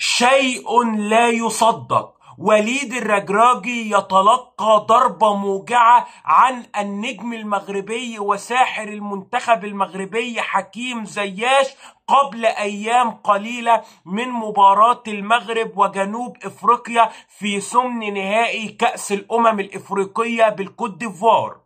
شيء لا يصدق وليد الرجراجي يتلقى ضربة موجعة عن النجم المغربي وساحر المنتخب المغربي حكيم زياش قبل أيام قليلة من مباراة المغرب وجنوب إفريقيا في سمن نهائي كأس الأمم الإفريقية بالكوت ديفوار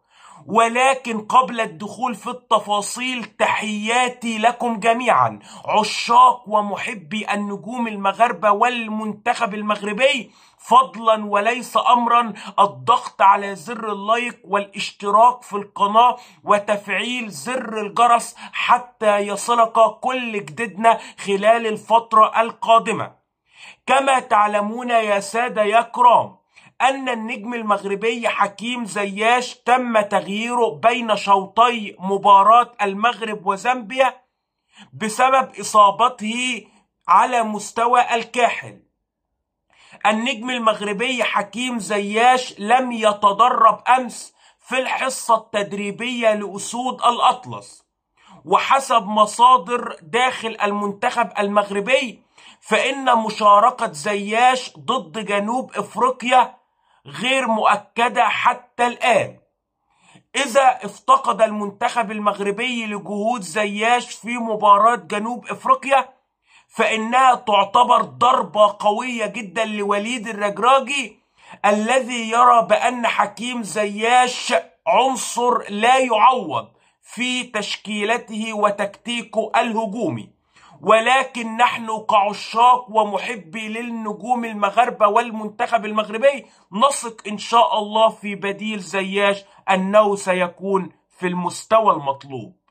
ولكن قبل الدخول في التفاصيل تحياتي لكم جميعا عشاق ومحبي النجوم المغاربه والمنتخب المغربي فضلا وليس امرا الضغط على زر اللايك والاشتراك في القناه وتفعيل زر الجرس حتى يصلك كل جديدنا خلال الفتره القادمه كما تعلمون يا ساده يا كرام أن النجم المغربي حكيم زياش تم تغييره بين شوطي مباراة المغرب وزامبيا بسبب إصابته على مستوى الكاحل النجم المغربي حكيم زياش لم يتدرب أمس في الحصة التدريبية لأسود الأطلس وحسب مصادر داخل المنتخب المغربي فإن مشاركة زياش ضد جنوب إفريقيا غير مؤكدة حتى الآن إذا افتقد المنتخب المغربي لجهود زياش في مباراة جنوب إفريقيا فإنها تعتبر ضربة قوية جدا لوليد الرجراجي الذي يرى بأن حكيم زياش عنصر لا يعوض في تشكيلته وتكتيكه الهجومي ولكن نحن كعشاق ومحبي للنجوم المغاربة والمنتخب المغربي نثق إن شاء الله في بديل زياش أنه سيكون في المستوى المطلوب